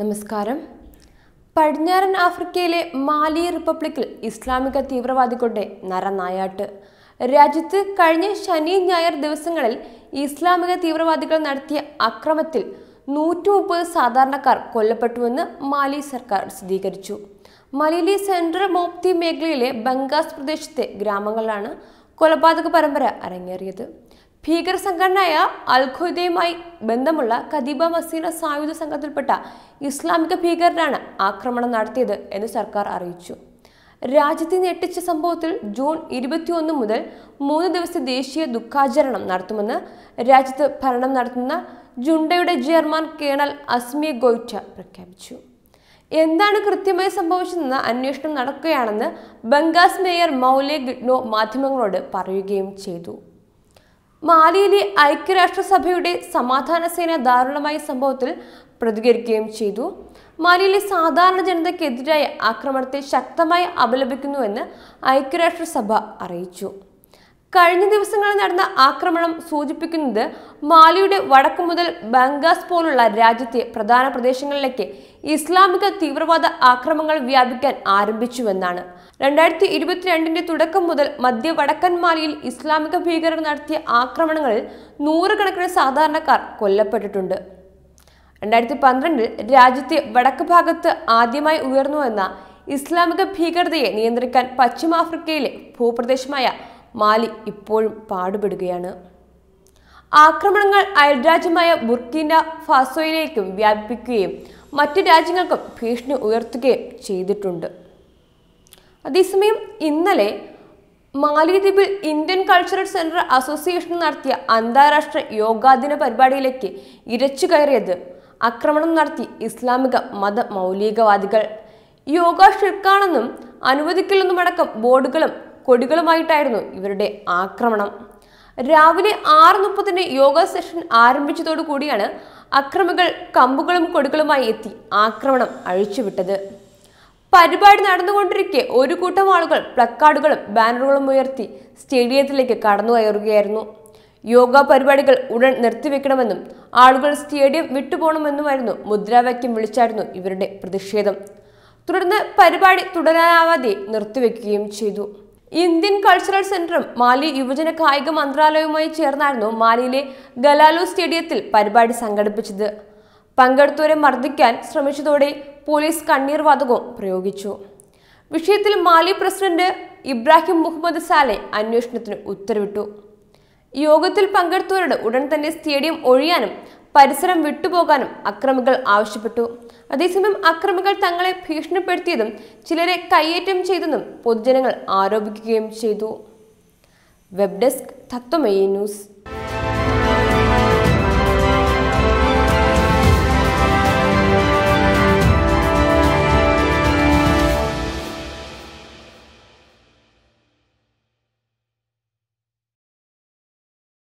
നമസ്കാരം പടിഞ്ഞാറൻ ആഫ്രിക്കയിലെ മാലി റിപ്പബ്ലിക്കിൽ ഇസ്ലാമിക തീവ്രവാദികളുടെ നരനായാട്ട് രാജ്യത്ത് കഴിഞ്ഞ ശനി ഞായർ ദിവസങ്ങളിൽ ഇസ്ലാമിക തീവ്രവാദികൾ നടത്തിയ അക്രമത്തിൽ നൂറ്റി മുപ്പത് സാധാരണക്കാർ കൊല്ലപ്പെട്ടുവെന്ന് മാലി സർക്കാർ സ്ഥിരീകരിച്ചു മലിയിലെ സെൻട്രൽ മോപ്തി മേഖലയിലെ ബംഗാസ് പ്രദേശത്തെ ഗ്രാമങ്ങളിലാണ് കൊലപാതക പരമ്പര അരങ്ങേറിയത് ഭീകര സംഘടനയായ അൽഖ്വദയുമായി ബന്ധമുള്ള കദീബ മസീന സായുധ സംഘത്തിൽപ്പെട്ട ഇസ്ലാമിക ഭീകരരാണ് ആക്രമണം നടത്തിയത് എന്ന് സർക്കാർ അറിയിച്ചു രാജ്യത്തെ ഞെട്ടിച്ച സംഭവത്തിൽ ജൂൺ ഇരുപത്തിയൊന്ന് മുതൽ മൂന്ന് ദിവസത്തെ ദേശീയ ദുഃഖാചരണം നടത്തുമെന്ന് രാജ്യത്ത് ഭരണം നടത്തുന്ന ജുണ്ടയുടെ ചെയർമാൻ കേണൽ അസ്മി ഗോയ്റ്റ പ്രഖ്യാപിച്ചു എന്താണ് കൃത്യമായി സംഭവിച്ചതെന്ന് അന്വേഷണം നടക്കുകയാണെന്ന് ബംഗാസ് മേയർ മൗലെ ഗിഡ്നോ മാധ്യമങ്ങളോട് പറയുകയും ചെയ്തു മാലിയിലെ ഐക്യരാഷ്ട്രസഭയുടെ സമാധാന സേന ദാരുണമായ സംഭവത്തിൽ പ്രതികരിക്കുകയും ചെയ്തു മാലിയിലെ സാധാരണ ജനതയ്ക്കെതിരായ ആക്രമണത്തെ ശക്തമായി അപലപിക്കുന്നുവെന്ന് ഐക്യരാഷ്ട്രസഭ അറിയിച്ചു കഴിഞ്ഞ ദിവസങ്ങളിൽ നടന്ന ആക്രമണം സൂചിപ്പിക്കുന്നത് മാലിയുടെ വടക്കു മുതൽ ബംഗാസ് പോലുള്ള രാജ്യത്തെ പ്രധാന പ്രദേശങ്ങളിലേക്ക് ഇസ്ലാമിക തീവ്രവാദ ആക്രമണങ്ങൾ വ്യാപിക്കാൻ ആരംഭിച്ചുവെന്നാണ് രണ്ടായിരത്തി ഇരുപത്തിരണ്ടിന്റെ തുടക്കം മുതൽ മധ്യ വടക്കൻ മാലിയിൽ ഇസ്ലാമിക ഭീകരർ നടത്തിയ ആക്രമണങ്ങളിൽ നൂറുകണക്കിന് സാധാരണക്കാർ കൊല്ലപ്പെട്ടിട്ടുണ്ട് രണ്ടായിരത്തി പന്ത്രണ്ടിൽ രാജ്യത്തെ വടക്ക് ഭാഗത്ത് ആദ്യമായി ഉയർന്നുവെന്ന ഇസ്ലാമിക ഭീകരതയെ നിയന്ത്രിക്കാൻ പശ്ചിമാഫ്രിക്കയിലെ ഭൂപ്രദേശമായ മാലി ഇപ്പോഴും പാടുപെടുകയാണ് ആക്രമണങ്ങൾ അയൽരാജ്യമായ ബുർക്കിന ഫാസോയിലേക്കും വ്യാപിപ്പിക്കുകയും മറ്റു രാജ്യങ്ങൾക്കും ഭീഷണി ഉയർത്തുകയും ചെയ്തിട്ടുണ്ട് അതേസമയം ഇന്നലെ മാലിദ്വീപിൽ ഇന്ത്യൻ കൾച്ചറൽ സെന്റർ അസോസിയേഷൻ നടത്തിയ അന്താരാഷ്ട്ര യോഗാദിന പരിപാടിയിലേക്ക് ഇരച്ചു കയറിയത് ആക്രമണം നടത്തി ഇസ്ലാമിക മത മൗലികവാദികൾ യോഗ ഷിർക്കാണെന്നും അനുവദിക്കില്ലെന്നുമടക്കം ബോർഡുകളും കൊടികളുമായിട്ടായിരുന്നു ഇവരുടെ ആക്രമണം രാവിലെ ആറ് മുപ്പതിന് യോഗ സെഷൻ ആരംഭിച്ചതോടു കൂടിയാണ് അക്രമികൾ കമ്പുകളും കൊടികളുമായി എത്തി ആക്രമണം അഴിച്ചുവിട്ടത് പരിപാടി നടന്നുകൊണ്ടിരിക്കെ ഒരു കൂട്ടം ആളുകൾ പ്ലക്കാർഡുകളും ബാനറുകളും ഉയർത്തി സ്റ്റേഡിയത്തിലേക്ക് കടന്നു കയറുകയായിരുന്നു യോഗ പരിപാടികൾ ഉടൻ നിർത്തിവെക്കണമെന്നും ആളുകൾ സ്റ്റേഡിയം വിട്ടുപോകണമെന്നുമായിരുന്നു മുദ്രാവാക്യം വിളിച്ചായിരുന്നു ഇവരുടെ പ്രതിഷേധം തുടർന്ന് പരിപാടി തുടരാനാവാതെ നിർത്തിവെക്കുകയും ചെയ്തു ഇന്ത്യൻ കൾച്ചറൽ സെന്ററും മാലി യുവജന കായിക മന്ത്രാലയവുമായി ചേർന്നായിരുന്നു മാലിയിലെ ഗലാലു സ്റ്റേഡിയത്തിൽ പരിപാടി സംഘടിപ്പിച്ചത് പങ്കെടുത്തവരെ മർദ്ദിക്കാൻ ശ്രമിച്ചതോടെ പോലീസ് കണ്ണീർ വാതകവും പ്രയോഗിച്ചു വിഷയത്തിൽ മാലി പ്രസിഡന്റ് ഇബ്രാഹിം മുഹമ്മദ് സാലെ അന്വേഷണത്തിന് ഉത്തരവിട്ടു യോഗത്തിൽ പങ്കെടുത്തവരോട് ഉടൻ തന്നെ സ്റ്റേഡിയം ഒഴിയാനും പരിസരം വിട്ടുപോകാനും അക്രമികൾ ആവശ്യപ്പെട്ടു അതേസമയം അക്രമികൾ തങ്ങളെ ഭീഷണിപ്പെടുത്തിയതും ചിലരെ കയ്യേറ്റം ചെയ്തെന്നും പൊതുജനങ്ങൾ ആരോപിക്കുകയും ചെയ്തു വെബ് ഡെസ്ക് തത്വമയി ന്യൂസ്